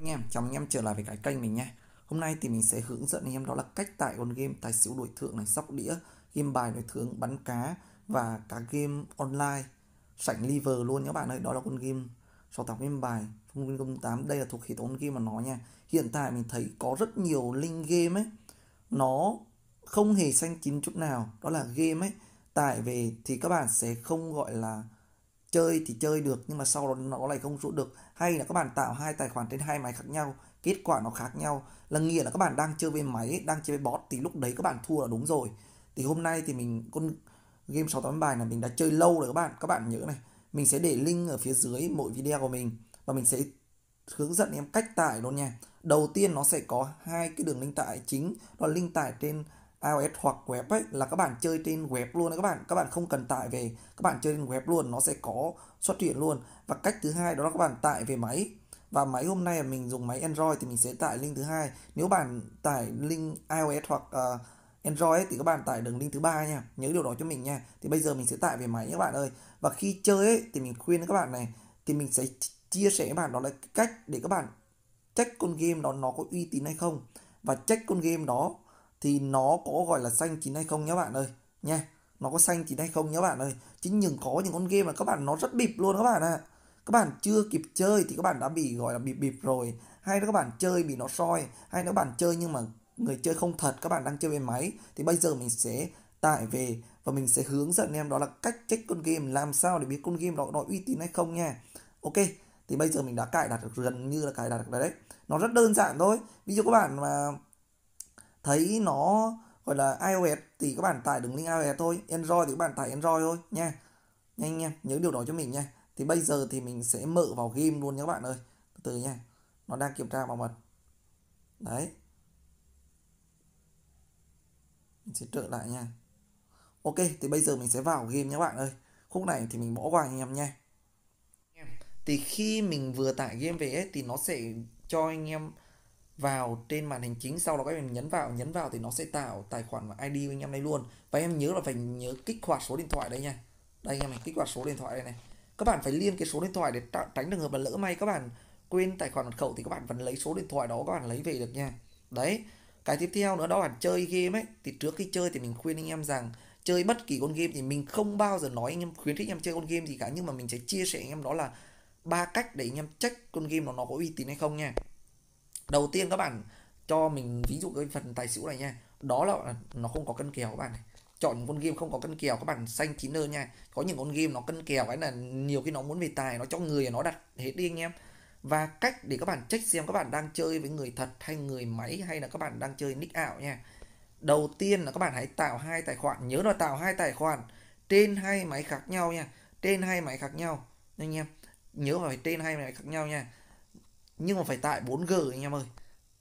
anh em chào anh em trở lại với cái kênh mình nha hôm nay thì mình sẽ hướng dẫn anh em đó là cách tải con game tài xỉu đổi thưởng này sóc đĩa game bài đổi thưởng bắn cá và cả game online sảnh liver luôn các bạn ơi đó là con game 68 game bài không tám đây là thuộc hệ thống game mà nó nha hiện tại mình thấy có rất nhiều link game ấy nó không hề xanh chín chút nào đó là game ấy tải về thì các bạn sẽ không gọi là chơi thì chơi được nhưng mà sau đó nó lại không rút được hay là các bạn tạo hai tài khoản trên hai máy khác nhau kết quả nó khác nhau là nghĩa là các bạn đang chơi với máy đang chơi với bot thì lúc đấy các bạn thua là đúng rồi thì hôm nay thì mình con game 68 bài là mình đã chơi lâu rồi các bạn các bạn nhớ này mình sẽ để link ở phía dưới mỗi video của mình và mình sẽ hướng dẫn em cách tải luôn nha đầu tiên nó sẽ có hai cái đường link tải chính đó là link tải trên iOS hoặc web ấy là các bạn chơi trên web luôn đấy các bạn các bạn không cần tải về các bạn chơi trên web luôn nó sẽ có xuất hiện luôn và cách thứ hai đó là các bạn tải về máy và máy hôm nay mình dùng máy Android thì mình sẽ tải link thứ hai nếu bạn tải link iOS hoặc uh, Android ấy, thì các bạn tải đường link thứ ba nha nhớ điều đó cho mình nha thì bây giờ mình sẽ tải về máy các bạn ơi và khi chơi ấy, thì mình khuyên các bạn này thì mình sẽ chia sẻ với bạn đó là cách để các bạn check con game đó nó có uy tín hay không và check con game đó thì nó có gọi là xanh chín hay không nhé bạn ơi nha nó có xanh chín hay không nhé bạn ơi chính những có những con game mà các bạn nó rất bịp luôn các bạn ạ à. các bạn chưa kịp chơi thì các bạn đã bị gọi là bị bịp rồi hay là các bạn chơi bị nó soi hay là các bạn chơi nhưng mà người chơi không thật các bạn đang chơi bên máy thì bây giờ mình sẽ tải về và mình sẽ hướng dẫn em đó là cách check con game làm sao để biết con game đó nó uy tín hay không nha ok thì bây giờ mình đã cài đặt được gần như là cài đặt được đấy nó rất đơn giản thôi ví dụ các bạn mà thấy nó gọi là iOS thì các bạn tải đường link iOS thôi Android thì các bạn tải Android thôi nha nhanh nha nhớ điều đó cho mình nha thì bây giờ thì mình sẽ mở vào game luôn nha các bạn ơi từ từ nha nó đang kiểm tra bảo mật đấy mình sẽ trở lại nha ok thì bây giờ mình sẽ vào game nha các bạn ơi khúc này thì mình bỏ qua anh em nha thì khi mình vừa tải game về ấy, thì nó sẽ cho anh em vào trên màn hình chính sau đó các em nhấn vào nhấn vào thì nó sẽ tạo tài khoản và ID của anh em đây luôn và em nhớ là phải nhớ kích hoạt số điện thoại đây nha đây anh em này kích hoạt số điện thoại đây này các bạn phải liên cái số điện thoại để tránh trường hợp là lỡ may các bạn quên tài khoản mật khẩu thì các bạn vẫn lấy số điện thoại đó các bạn lấy về được nha đấy cái tiếp theo nữa đó là chơi game ấy thì trước khi chơi thì mình khuyên anh em rằng chơi bất kỳ con game thì mình không bao giờ nói anh em khuyến khích anh em chơi con game gì cả nhưng mà mình sẽ chia sẻ anh em đó là ba cách để anh em check con game nó nó có uy tín hay không nha đầu tiên các bạn cho mình ví dụ cái phần tài xỉu này nha đó là nó không có cân kèo các bạn này chọn con game không có cân kèo các bạn xanh chín hơn nha có những con game nó cân kèo cái là nhiều khi nó muốn về tài nó cho người nó đặt hết đi anh em và cách để các bạn check xem các bạn đang chơi với người thật hay người máy hay là các bạn đang chơi nick ảo nha đầu tiên là các bạn hãy tạo hai tài khoản nhớ là tạo hai tài khoản trên hai máy khác nhau nha trên hai máy khác nhau anh em nhớ phải trên hai máy khác nhau nha nhưng mà phải tải 4G anh em ơi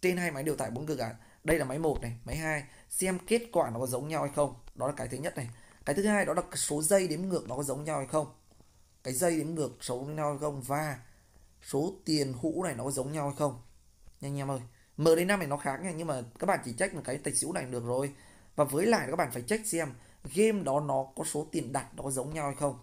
trên hai máy đều tải 4G cả đây là máy 1 này máy 2 xem kết quả nó có giống nhau hay không đó là cái thứ nhất này cái thứ hai đó là số dây đếm ngược nó có giống nhau hay không cái dây đếm ngược số nhau hay không và số tiền hũ này nó có giống nhau hay không nha anh em ơi MD5 này nó khác nha nhưng mà các bạn chỉ trách một cái tài xỉu này được rồi và với lại các bạn phải check xem game đó nó có số tiền đặt nó có giống nhau hay không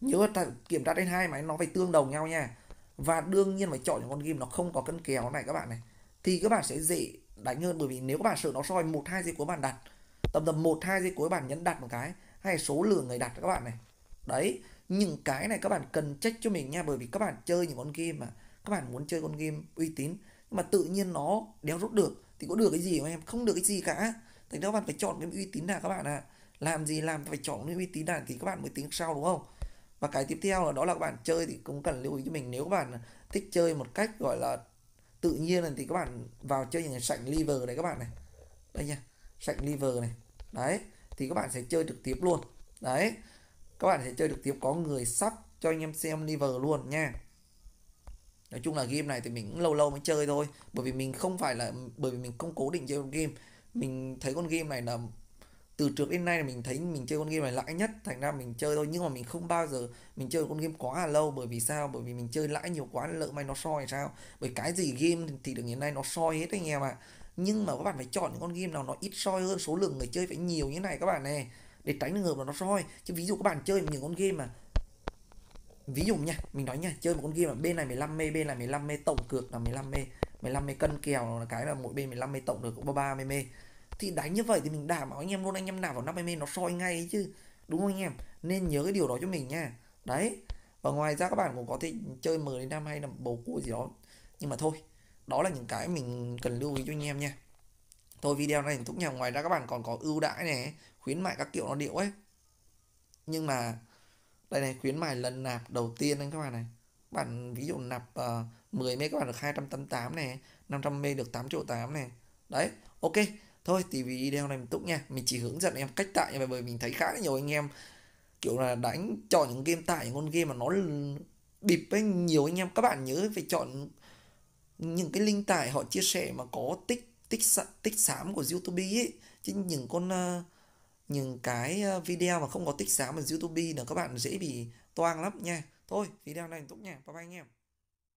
nhớ kiểm tra trên hai máy nó phải tương đồng nhau nha và đương nhiên phải chọn những con game nó không có cân kéo này các bạn này thì các bạn sẽ dễ đánh hơn bởi vì nếu các bạn sợ nó soi một hai giây cuối bạn đặt tầm tầm một hai giây cuối bạn nhấn đặt một cái hay số lượng người đặt các bạn này đấy những cái này các bạn cần trách cho mình nha bởi vì các bạn chơi những con game mà các bạn muốn chơi con game uy tín nhưng mà tự nhiên nó đéo rút được thì có được cái gì mà em không được cái gì cả thành ra các bạn phải chọn cái uy tín nào các bạn ạ à. làm gì làm phải chọn cái uy tín nào thì các bạn mới tính sau đúng không và cái tiếp theo là đó là các bạn chơi thì cũng cần lưu ý cho mình nếu các bạn thích chơi một cách gọi là tự nhiên thì các bạn vào chơi những sảnh liver này các bạn này đây nha sảnh liver này đấy thì các bạn sẽ chơi trực tiếp luôn đấy các bạn sẽ chơi trực tiếp có người sắp cho anh em xem liver luôn nha nói chung là game này thì mình cũng lâu lâu mới chơi thôi bởi vì mình không phải là bởi vì mình không cố định chơi game mình thấy con game này là từ trước đến nay là mình thấy mình chơi con game này lãi nhất thành ra mình chơi thôi nhưng mà mình không bao giờ mình chơi con game quá là lâu bởi vì sao bởi vì mình chơi lãi nhiều quá lỡ may nó soi sao bởi cái gì game thì được hiện nay nó soi hết anh em ạ à. nhưng mà các bạn phải chọn những con game nào nó ít soi hơn số lượng người chơi phải nhiều như này các bạn nè để tránh trường hợp là nó soi chứ ví dụ các bạn chơi những con game mà ví dụ nha mình nói nha chơi một con game mà bên này 15 mê bên này 15 mê tổng cược là 15 mê 15 mê cân kèo là cái là mỗi bên 15 mê tổng được cũng 30 mê thì đánh như vậy thì mình đảm bảo anh em luôn anh em nào vào 50 men nó soi ngay ấy chứ đúng không anh em nên nhớ cái điều đó cho mình nha đấy và ngoài ra các bạn cũng có thể chơi 10 đến năm hay là bầu cua gì đó nhưng mà thôi đó là những cái mình cần lưu ý cho anh em nha thôi video này thúc nhà ngoài ra các bạn còn có ưu đãi này khuyến mại các kiểu nó điệu ấy nhưng mà đây này khuyến mại lần nạp đầu tiên anh các bạn này bạn ví dụ nạp uh, 10 mê các bạn được 288 này 500 mê được 8 triệu 8 này đấy ok thôi thì vì video này mình túc nha mình chỉ hướng dẫn em cách tải nhưng mà bởi mình thấy khá là nhiều anh em kiểu là đánh chọn những game tải những con game mà nó bịp với nhiều anh em các bạn nhớ phải chọn những cái link tải họ chia sẻ mà có tích tích tích xám của YouTube ấy chứ những con ờ, những cái ờ, video mà không có tích xám ở YouTube là các bạn dễ bị toang lắm nha thôi video này túc nha bye bye anh em